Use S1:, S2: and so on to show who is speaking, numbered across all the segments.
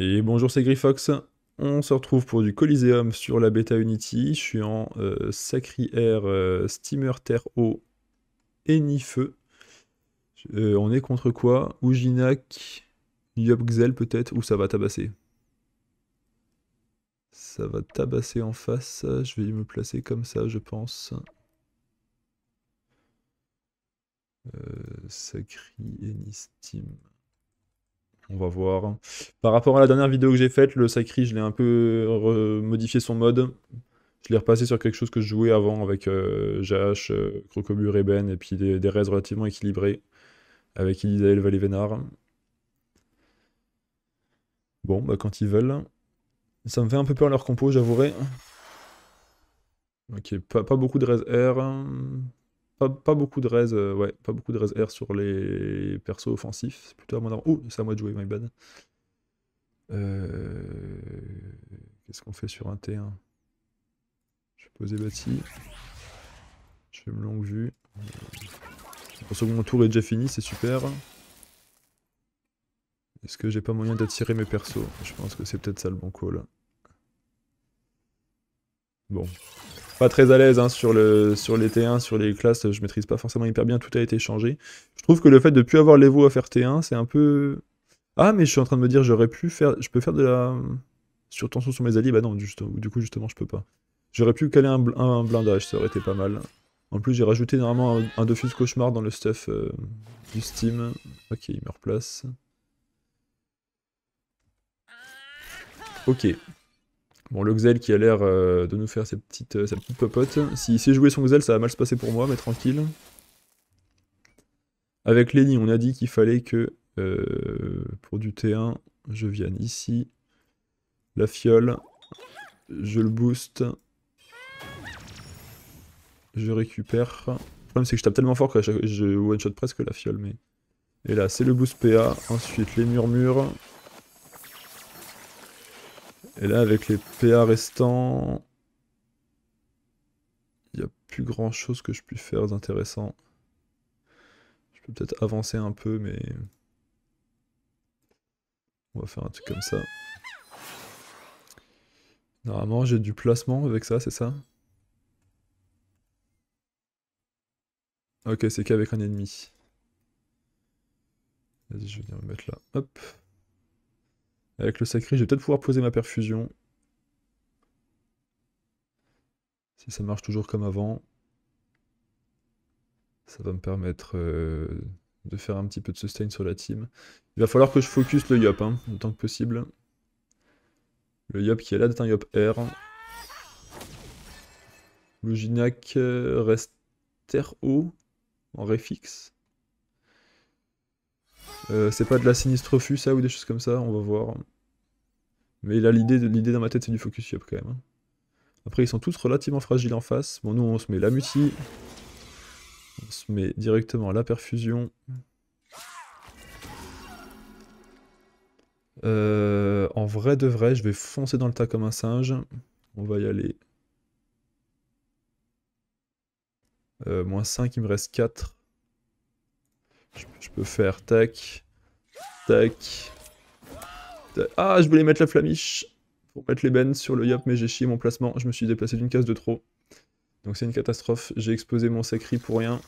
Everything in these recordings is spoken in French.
S1: Et bonjour, c'est Grifox. On se retrouve pour du Coliseum sur la Beta Unity. Je suis en euh, Sacri Air euh, Steamer Terre Eau et Feu. Euh, on est contre quoi Ujinak, Yopxel peut-être, ou ça va tabasser Ça va tabasser en face. Je vais me placer comme ça, je pense. Sacri Eni Steam. On va voir. Par rapport à la dernière vidéo que j'ai faite, le Sacri, je l'ai un peu modifié son mode. Je l'ai repassé sur quelque chose que je jouais avant avec JH, euh, Crocobu, euh, et puis des, des relativement équilibrés avec Elisael, Valévenard. Bon, bah quand ils veulent. Ça me fait un peu peur leur compo, j'avouerai. Ok, pas, pas beaucoup de raids R. Pas, beaucoup de res euh, ouais, pas beaucoup de raise R sur les persos offensifs. C'est plutôt à moi Oh, c'est à moi de jouer, my bad. Euh, qu'est-ce qu'on fait sur un T1 Je vais poser bâti. Je fais une longue vue. Pour ce que mon tour est déjà fini, c'est super. Est-ce que j'ai pas moyen d'attirer mes persos Je pense que c'est peut-être ça le bon call. Bon, très à l'aise hein, sur, le, sur les T1, sur les classes, je maîtrise pas forcément hyper bien, tout a été changé. Je trouve que le fait de plus avoir les l'Evo à faire T1, c'est un peu... Ah, mais je suis en train de me dire, j'aurais pu faire... Je peux faire de la... Sur tension sur mes alliés Bah non, juste, du coup, justement, je peux pas. J'aurais pu caler un, blindage, ça aurait été pas mal. En plus, j'ai rajouté normalement un, un, Dofus Cauchemar dans le stuff euh, du Steam. Ok, il me replace. Ok, Bon, le Xel qui a l'air euh, de nous faire cette euh, sa petite popote. S'il sait jouer son Xel, ça va mal se passer pour moi, mais tranquille. Avec Lenny, on a dit qu'il fallait que, euh, pour du T1, je vienne ici. La fiole, je le booste. Je récupère. Le problème, c'est que je tape tellement fort que je one-shot presque la fiole, mais... Et là, c'est le boost PA. Ensuite, les murmures. Et là, avec les PA restants, il n'y a plus grand chose que je puisse faire d'intéressant. Je peux peut-être avancer un peu, mais... On va faire un truc comme ça. Normalement, j'ai du placement avec ça, c'est ça Ok, c'est qu'avec un ennemi. Vas-y, je vais venir me mettre là. Hop. Avec le sacré, je vais peut-être pouvoir poser ma perfusion. Si ça marche toujours comme avant, ça va me permettre euh, de faire un petit peu de sustain sur la team. Il va falloir que je focus le Yop, hein, autant que possible. Le Yop qui est là d'être un Yop R. Le euh, reste terre en réfixe. Euh, c'est pas de la sinistre fût ça ou des choses comme ça, on va voir. Mais là l'idée l'idée dans ma tête c'est du focus up quand même. Hein. Après ils sont tous relativement fragiles en face. Bon nous on se met la muti On se met directement la perfusion. Euh, en vrai de vrai, je vais foncer dans le tas comme un singe. On va y aller. Euh, moins 5, il me reste 4. Je, peux faire tac, tac, Ah, je voulais mettre la flamiche pour mettre les bennes sur le yop mais j'ai chié mon placement. Je me suis déplacé d'une case de trop. Donc c'est une catastrophe. J'ai exposé mon sacri pour rien.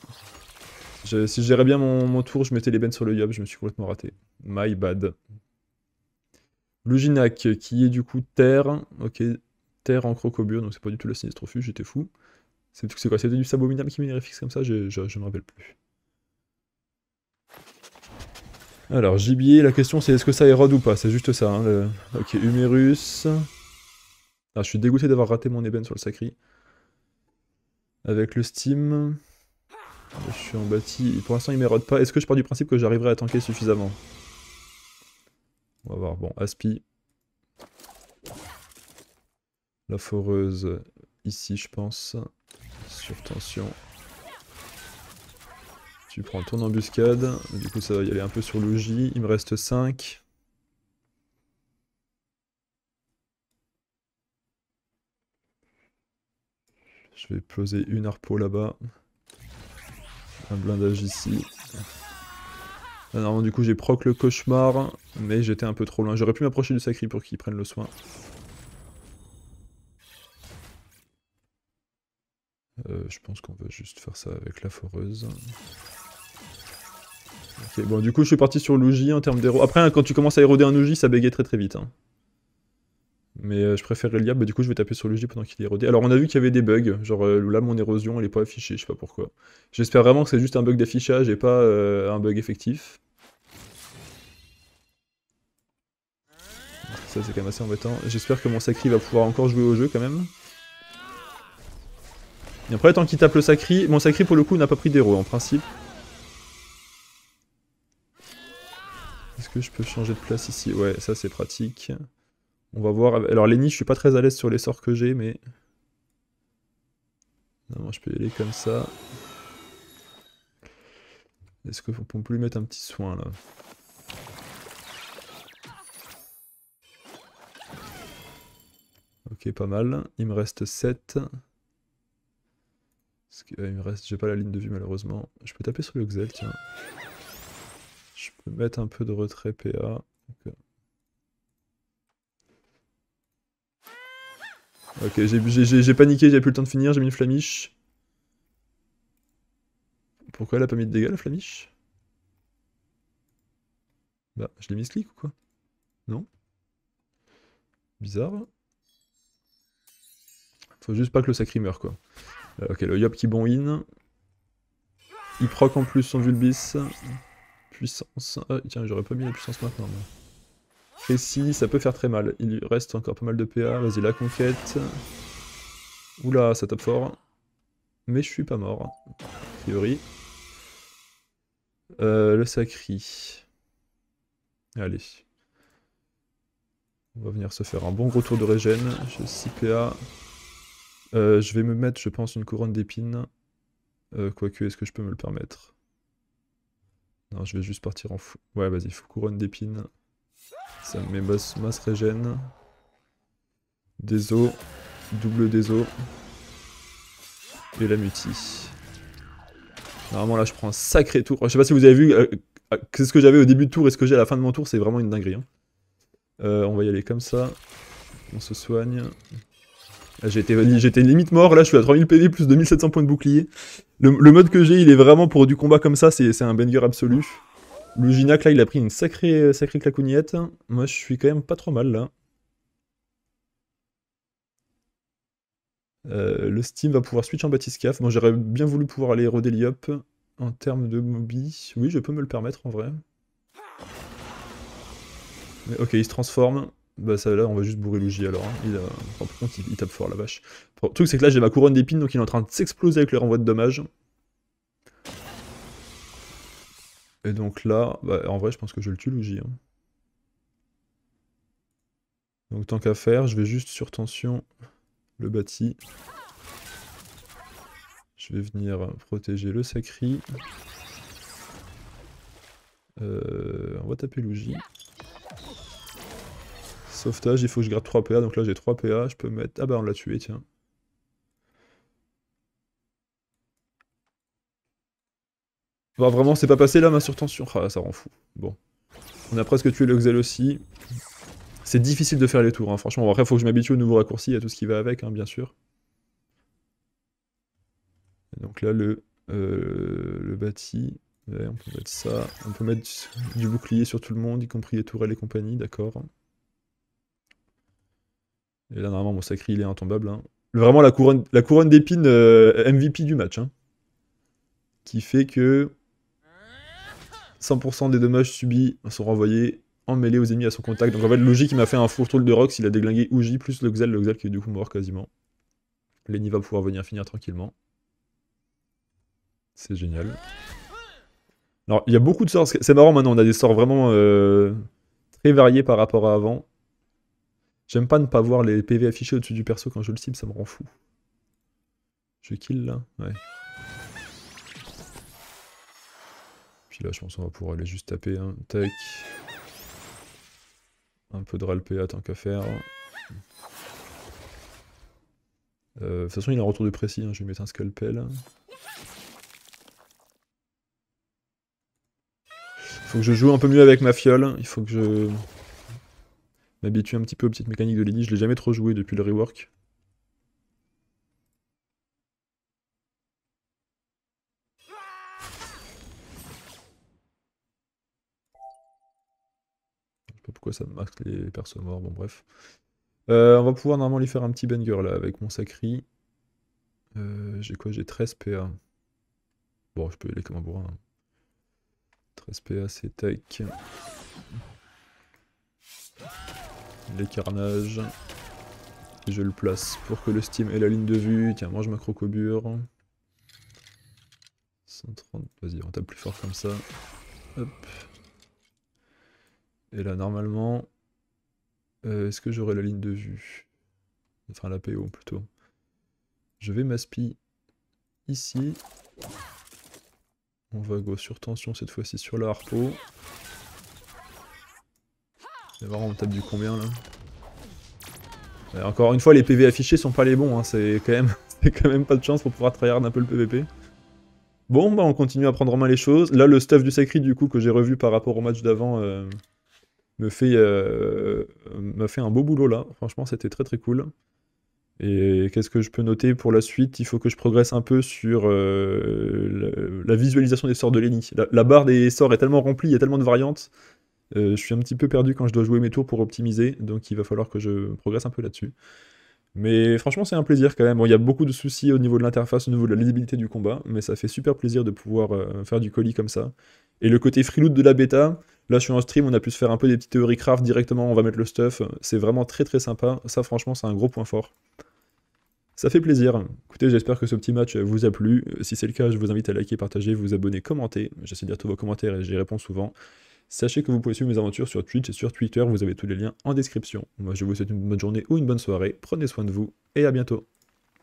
S1: si je gérais bien mon, tour, je mettais les bennes sur le yop, je me suis complètement raté. My bad. Luginac, qui est du coup terre. Ok, terre en crocobure, donc c'est pas du tout la sinistrophuge, j'étais fou. C'est quoi C'était du sabominable qui m'énerve fixe comme ça, je, je, je me rappelle plus. Alors, gibier, la question c'est est-ce que ça érode ou pas C'est juste ça. Hein, le... Ok, humérus. Ah, je suis dégoûté d'avoir raté mon ébène sur le sacri. Avec le steam. Je suis en bâti. Pour l'instant, il m'érode pas. Est-ce que je pars du principe que j'arriverai à tanker suffisamment On va voir. Bon, Aspi. La foreuse ici, je pense. Sur tension. Tu prends ton embuscade, du coup ça va y aller un peu sur le il me reste 5. Je vais poser une harpo là-bas. Un blindage ici. Ah du coup j'ai proc le cauchemar, mais j'étais un peu trop loin. J'aurais pu m'approcher du sacré pour qu'il prenne le soin. Euh, je pense qu'on va juste faire ça avec la foreuse. Ok, bon, du coup, je suis parti sur l'Uji en termes d'héros. Après, hein, quand tu commences à éroder un Uji, ça bégaye très très vite. Hein. Mais euh, je préfère le bah, du coup, je vais taper sur l'Uji pendant qu'il est érodé. Alors, on a vu qu'il y avait des bugs. Genre, euh, là, mon érosion, elle est pas affichée, je sais pas pourquoi. J'espère vraiment que c'est juste un bug d'affichage et pas euh, un bug effectif. Ça, c'est quand même assez embêtant. J'espère que mon Sacri va pouvoir encore jouer au jeu quand même. Et après, tant qu'il tape le Sacri, mon Sacri pour le coup n'a pas pris d'héros en principe. je peux changer de place ici Ouais, ça c'est pratique. On va voir. Alors les je suis pas très à l'aise sur les sorts que j'ai, mais... Non, moi je peux y aller comme ça. Est-ce qu'on peut plus mettre un petit soin là Ok, pas mal. Il me reste 7. Parce que, euh, il me reste... J'ai pas la ligne de vue malheureusement. Je peux taper sur le Xel, tiens. Je peux mettre un peu de retrait PA. Ok, j'ai paniqué, j'avais plus le temps de finir, j'ai mis une flamiche. Pourquoi elle a pas mis de dégâts la flamiche Bah, je l'ai mis clic ou quoi Non Bizarre. Faut juste pas que le sacré meure quoi. Euh, ok, le Yop qui bon in. Il proc en plus son Vulbis puissance. Euh, tiens, j'aurais pas mis la puissance maintenant. Et si, ça peut faire très mal. Il reste encore pas mal de PA. Vas-y, la conquête. Oula, ça tape fort. Mais je suis pas mort, a priori. Euh, le sacré Allez. On va venir se faire un bon retour de régène. J'ai 6 PA. Euh, je vais me mettre, je pense, une couronne d'épines. quoique, est-ce que je peux me le permettre je vais juste partir en fou. Ouais, vas-y, Fou couronne d'épines. Ça me met masse, masse régène. Des os. Double des os. Et la mutie. Normalement, là, je prends un sacré tour. Je sais pas si vous avez vu euh, euh, C'est ce que j'avais au début de tour et ce que j'ai à la fin de mon tour. C'est vraiment une dinguerie. Hein. Euh, on va y aller comme ça. On se soigne. Ah, j'étais limite mort, là je suis à 3000 PV plus 2700 points de bouclier. Le, mode que j'ai, il est vraiment pour du combat comme ça, c'est un banger absolu. Le Ginac là, il a pris une sacrée, sacrée Moi je suis quand même pas trop mal là. Euh, le Steam va pouvoir switch en Batiscaf. Moi bon, j'aurais bien voulu pouvoir aller roder en termes de mobi. Oui, je peux me le permettre en vrai. Mais, ok, il se transforme. Bah ça là on va juste bourrer Luigi alors. Hein. Il a... il, tape fort la vache. Le truc c'est que là j'ai ma couronne d'épines donc il est en train de s'exploser avec le renvoi de dommages. Et donc là, bah, en vrai je pense que je le tue Luigi. Hein. Donc tant qu'à faire, je vais juste sur tension le bâti. Je vais venir protéger le sacri. Euh, on va taper Lougie. Sauvetage, il faut que je garde 3 PA, donc là j'ai 3 PA, je peux mettre... Ah bah on l'a tué, tiens. Bah vraiment, c'est pas passé là ma surtension. Ah, ça rend fou. Bon. On a presque tué le Xel aussi. C'est difficile de faire les tours, hein. franchement. Après, faut que je m'habitue au nouveau raccourci, et à tout ce qui va avec, hein, bien sûr. donc là, le, euh, le bâti. on peut mettre ça. On peut mettre du bouclier sur tout le monde, y compris les tourelles et compagnie, d'accord. Et là, normalement, mon sacré, il est intombable. Hein. Vraiment, la couronne, la couronne d'épines euh, MVP du match. Hein. Qui fait que 100% des dommages subis sont renvoyés en mêlée aux ennemis à son contact. Donc en fait, logique, il m'a fait un full troll de rocks, il a déglingué Uji plus le Xel, le Xel qui est du coup mort quasiment. Lenny va pouvoir venir finir tranquillement. C'est génial. Alors, il y a beaucoup de sorts. C'est marrant maintenant, on a des sorts vraiment euh, très variés par rapport à avant. J'aime pas ne pas voir les PV affichés au-dessus du perso quand je le cible, ça me rend fou. Je kill là Ouais. Puis là, je pense qu'on va pouvoir aller juste taper un hein. tech. Un peu de ralpéa tant qu'à faire. Euh, de toute façon, il a un retour de précis, hein. je vais mettre un scalpel. Faut que je joue un peu mieux avec ma fiole, il faut que je m'habituer un petit peu aux petites mécaniques de Lady. Je l'ai jamais trop joué depuis le rework. Je sais pas pourquoi ça marque les persos morts, bon bref. Euh, on va pouvoir normalement lui faire un petit banger là avec mon sacri. Euh, j'ai quoi J'ai 13 PA. Bon, je peux aller comme un bourrin. 13 hein. PA, c'est tech les carnages. je le place pour que le Steam ait la ligne de vue. Tiens, moi je m'accroque au bure 130, vas-y, on tape plus fort comme ça. Hop. Et là, normalement, euh, est-ce que j'aurai la ligne de vue Enfin, la PO plutôt. Je vais m'aspi ici. On va go sur tension cette fois-ci sur la harpo. C'est on tape du combien là euh, Encore une fois, les PV affichés sont pas les bons, hein. c'est quand, même... quand même pas de chance pour pouvoir tryhard un peu le PVP. Bon, bah on continue à prendre en main les choses. Là, le stuff du Sacri, du coup, que j'ai revu par rapport au match d'avant, euh, euh, me, fait, un beau boulot, là. Franchement, c'était très très cool. Et qu'est-ce que je peux noter pour la suite Il faut que je progresse un peu sur la, visualisation des sorts de Lenny. la, barre des sorts est tellement remplie, il y a tellement de variantes, euh, je suis un petit peu perdu quand je dois jouer mes tours pour optimiser, donc il va falloir que je progresse un peu là-dessus. Mais franchement, c'est un plaisir quand même. il y a beaucoup de soucis au niveau de l'interface, au niveau de la lisibilité du combat, mais ça fait super plaisir de pouvoir euh, faire du colis comme ça. Et le côté freeload de la bêta, là sur un stream, on a pu se faire un peu des petites théories craft directement, on va mettre le stuff. C'est vraiment très très sympa. Ça, franchement, c'est un gros point fort. Ça fait plaisir. Écoutez, j'espère que ce petit match vous a plu. Si c'est le cas, je vous invite à liker, partager, vous abonner, commenter. J'essaie de lire tous vos commentaires et j'y réponds souvent. Sachez que vous pouvez suivre mes aventures sur Twitch et sur Twitter, vous avez tous les liens en description. Moi je vous souhaite une bonne journée ou une bonne soirée, prenez soin de vous et à bientôt.